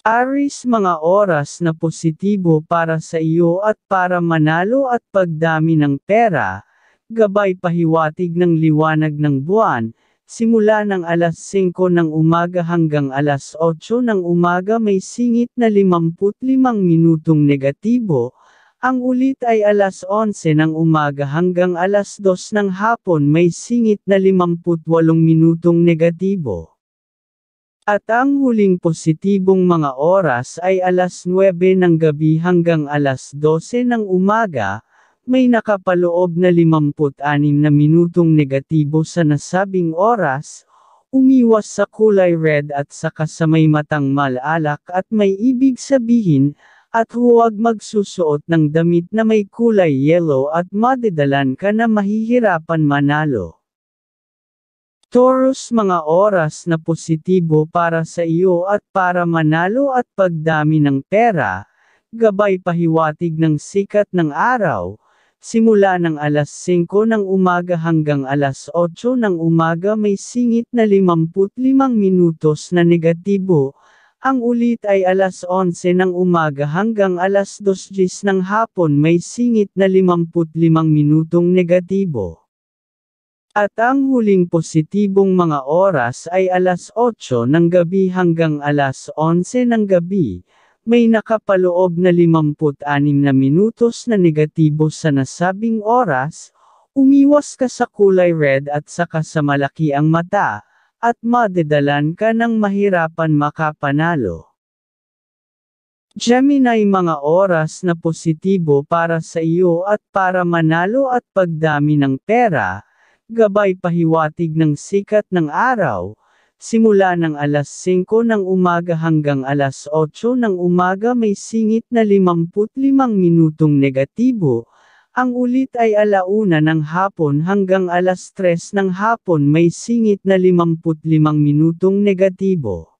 Aris mga oras na positibo para sa iyo at para manalo at pagdami ng pera, gabay pahiwatig ng liwanag ng buwan, simula ng alas 5 ng umaga hanggang alas 8 ng umaga may singit na 55 minutong negatibo, ang ulit ay alas 11 ng umaga hanggang alas 2 ng hapon may singit na 58 minutong negatibo. At ang huling positibong mga oras ay alas 9 ng gabi hanggang alas 12 ng umaga, may nakapaloob na 56 na minutong negatibo sa nasabing oras, umiwas sa kulay red at saka sa may matang malalak at may ibig sabihin, at huwag magsusuot ng damit na may kulay yellow at madadalan ka na mahihirapan manalo. Taurus mga oras na positibo para sa iyo at para manalo at pagdami ng pera, gabay pahiwatig ng sikat ng araw, simula ng alas 5 ng umaga hanggang alas 8 ng umaga may singit na 55 minutos na negatibo, ang ulit ay alas 11 ng umaga hanggang alas 2 ng hapon may singit na 55 minutong negatibo. At ang huling positibong mga oras ay alas 8 ng gabi hanggang alas 11 ng gabi, may nakapaloob na 56 na minutos na negatibo sa nasabing oras, umiwas ka sa kulay red at saka sa malaki ang mata, at madadalan ka ng mahirapan makapanalo. Gemini mga oras na positibo para sa iyo at para manalo at pagdami ng pera, gabay pahiwatig ng sikat ng araw, simula ng alas 5 ng umaga hanggang alas 8 ng umaga may singit na 55 minutong negatibo, ang ulit ay alauna ng hapon hanggang alas 3 ng hapon may singit na 55 minutong negatibo.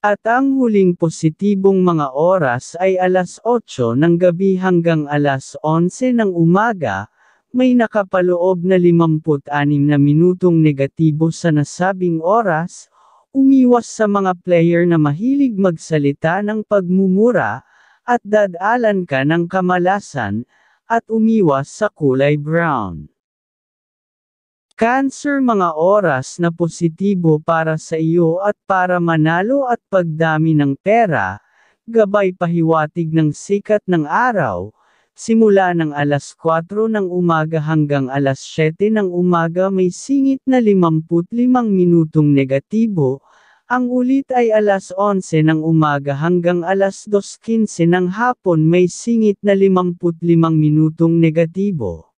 At ang huling positibong mga oras ay alas 8 ng gabi hanggang alas 11 ng umaga, may nakapaloob na 56 na minutong negatibo sa nasabing oras, umiwas sa mga player na mahilig magsalita ng pagmumura, at dadalan ka ng kamalasan, at umiwas sa kulay brown. Cancer mga oras na positibo para sa iyo at para manalo at pagdami ng pera, gabay pahiwatig ng sikat ng araw, Simula ng alas 4 ng umaga hanggang alas 7 ng umaga may singit na 55 minutong negatibo, ang ulit ay alas 11 ng umaga hanggang alas 2.15 ng hapon may singit na 55 minutong negatibo.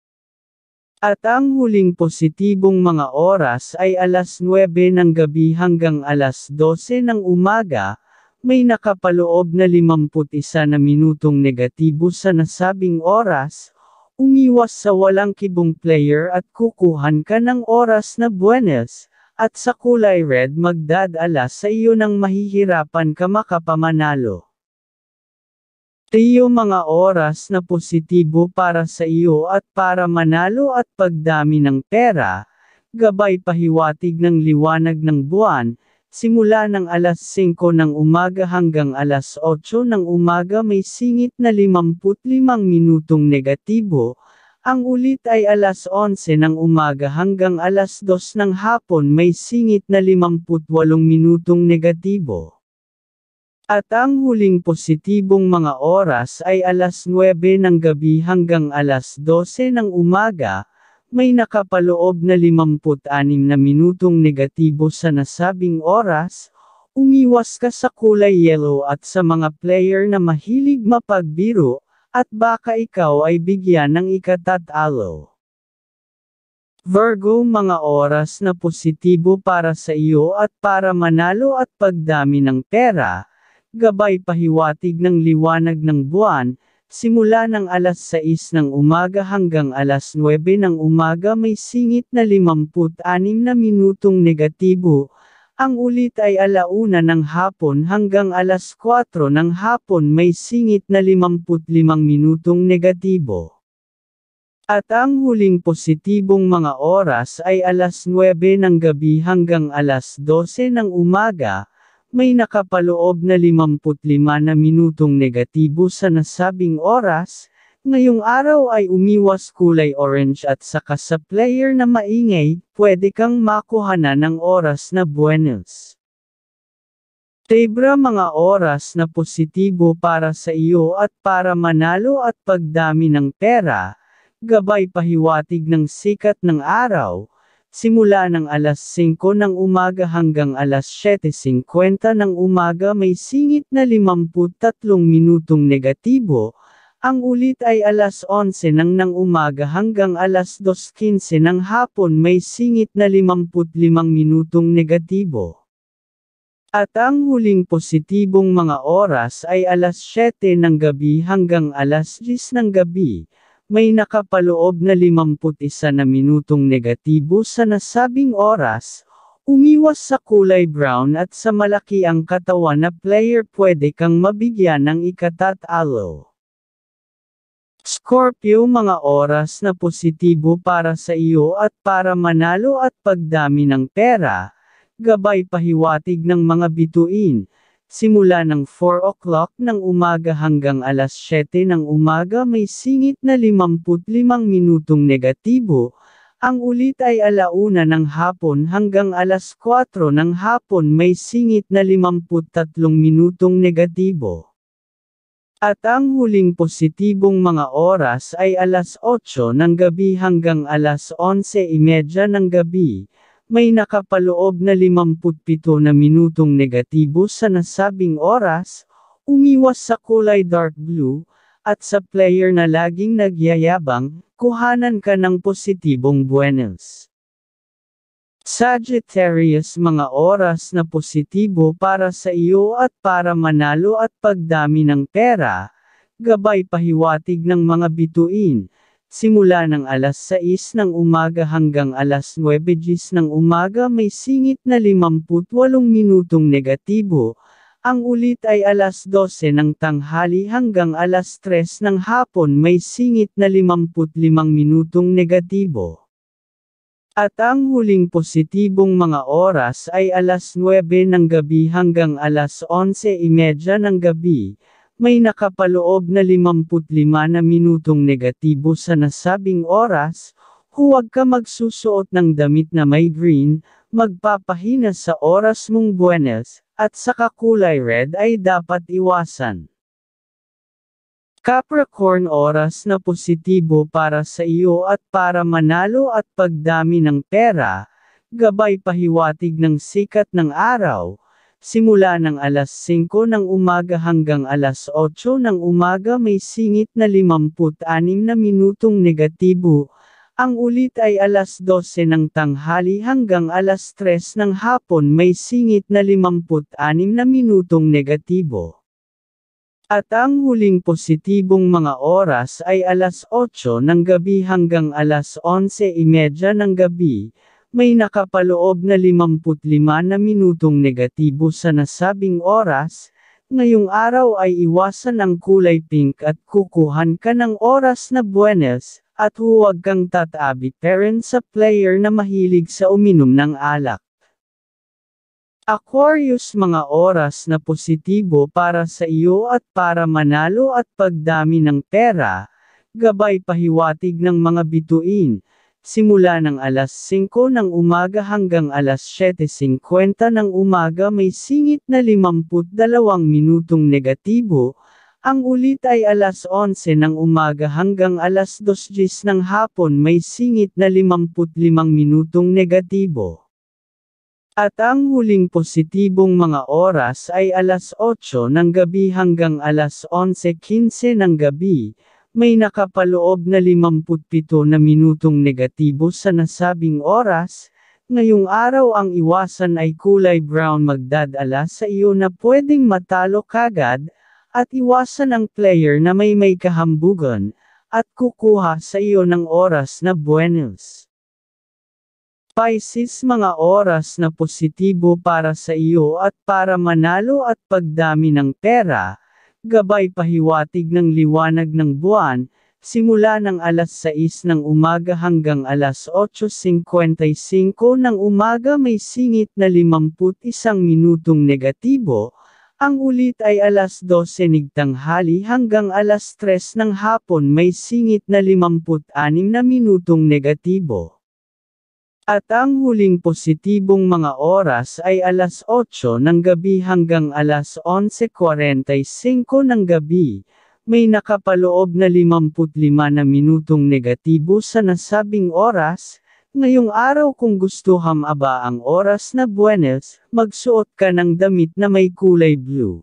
At ang huling positibong mga oras ay alas 9 ng gabi hanggang alas 12 ng umaga, may nakapaloob na 51 na minutong negatibo sa nasabing oras, umiwas sa walang kibong player at kukuhan ka ng oras na buenas, at sa kulay red magdadala sa iyo ng mahihirapan ka makapamanalo. Tiyo mga oras na positibo para sa iyo at para manalo at pagdami ng pera, gabay pahiwatig ng liwanag ng buwan, Simula ng alas 5 ng umaga hanggang alas 8 ng umaga may singit na 55 minutong negatibo, ang ulit ay alas 11 ng umaga hanggang alas 2 ng hapon may singit na 58 minutong negatibo. At ang huling positibong mga oras ay alas 9 ng gabi hanggang alas 12 ng umaga, may nakapaloob na 56 na minutong negatibo sa nasabing oras, umiwas ka sa kulay yellow at sa mga player na mahilig mapagbiro, at baka ikaw ay bigyan ng ikatatalo. Virgo mga oras na positibo para sa iyo at para manalo at pagdami ng pera, gabay pahiwatig ng liwanag ng buwan, Simula ng alas 6 ng umaga hanggang alas 9 ng umaga may singit na 56 na minutong negatibo, ang ulit ay alauna ng hapon hanggang alas 4 ng hapon may singit na 55 minutong negatibo. At ang huling positibong mga oras ay alas 9 ng gabi hanggang alas 12 ng umaga, may nakapaloob na 55 na minutong negatibo sa nasabing oras, ngayong araw ay umiwas kulay orange at saka sa player na maingay, pwede kang makuha na ng oras na buenos. Tebra mga oras na positibo para sa iyo at para manalo at pagdami ng pera, gabay pahiwatig ng sikat ng araw, Simula ng alas 5 ng umaga hanggang alas 7.50 ng umaga may singit na 53 minutong negatibo, ang ulit ay alas 11 ng ng umaga hanggang alas 2.15 ng hapon may singit na 55 minutong negatibo. At ang huling positibong mga oras ay alas 7 ng gabi hanggang alas 10 ng gabi, may nakapaloob na 51 na minutong negatibo sa nasabing oras, umiwas sa kulay brown at sa malaki ang katawan na player pwede kang mabigyan ng ikatatalo. Scorpio mga oras na positibo para sa iyo at para manalo at pagdami ng pera, gabay pahiwatig ng mga bituin, Simula ng 4 o'clock ng umaga hanggang alas 7 ng umaga may singit na 55 minutong negatibo, ang ulit ay alauna ng hapon hanggang alas 4 ng hapon may singit na 53 minutong negatibo. At ang huling positibong mga oras ay alas 8 ng gabi hanggang alas 11.30 e ng gabi, may nakapaloob na 57 na minutong negatibo sa nasabing oras, umiwas sa kulay dark blue, at sa player na laging nagyayabang, kuhanan ka ng positibong buenos. Sagittarius mga oras na positibo para sa iyo at para manalo at pagdami ng pera, gabay pahiwatig ng mga bituin, Simula ng alas 6 ng umaga hanggang alas 9 ng umaga may singit na 58 minutong negatibo, ang ulit ay alas 12 ng tanghali hanggang alas 3 ng hapon may singit na 55 minutong negatibo. At ang huling positibong mga oras ay alas 9 ng gabi hanggang alas 11.30 e ng gabi, may nakapaloob na 55 na minutong negatibo sa nasabing oras, huwag ka magsusuot ng damit na may green, magpapahina sa oras mong buwenas, at sa kakulay red ay dapat iwasan. Capricorn oras na positibo para sa iyo at para manalo at pagdami ng pera, gabay pahiwatig ng sikat ng araw, Simula ng alas 5 ng umaga hanggang alas 8 ng umaga may singit na 56 na minutong negatibo. Ang ulit ay alas 12 ng tanghali hanggang alas 3 ng hapon may singit na 56 na minutong negatibo. At ang huling positibong mga oras ay alas 8 ng gabi hanggang alas 11.30 ng gabi, may nakapaloob na 55 na minutong negatibo sa nasabing oras, ngayong araw ay iwasan ang kulay pink at kukuhan ka ng oras na buenas, at huwag kang tatabi parent sa player na mahilig sa uminom ng alak. Aquarius mga oras na positibo para sa iyo at para manalo at pagdami ng pera, gabay pahiwatig ng mga bituin, Simula ng alas 5 ng umaga hanggang alas 7.50 ng umaga may singit na 52 minutong negatibo, ang ulit ay alas 11 ng umaga hanggang alas 2.00 ng hapon may singit na 55 minutong negatibo. At ang huling positibong mga oras ay alas 8 ng gabi hanggang alas 11.15 ng gabi, may nakapaloob na 57 na minutong negatibo sa nasabing oras, ngayong araw ang iwasan ay kulay brown magdadala sa iyo na pwedeng matalo kagad, at iwasan ang player na may may kahambugan, at kukuha sa iyo ng oras na buenos. Pisces mga oras na positibo para sa iyo at para manalo at pagdami ng pera, gabay pahiwatig ng liwanag ng buwan, simula ng alas 6 ng umaga hanggang alas 8.55 ng umaga may singit na 51 minutong negatibo, ang ulit ay alas 12 nigtanghali hanggang alas 3 ng hapon may singit na 56 na minutong negatibo. At ang huling positibong mga oras ay alas 8 ng gabi hanggang alas 11.45 ng gabi, may nakapaloob na 55 na minutong negatibo sa nasabing oras, Ngayong araw kung gusto hamaba ang oras na buwenes, magsuot ka ng damit na may kulay blue.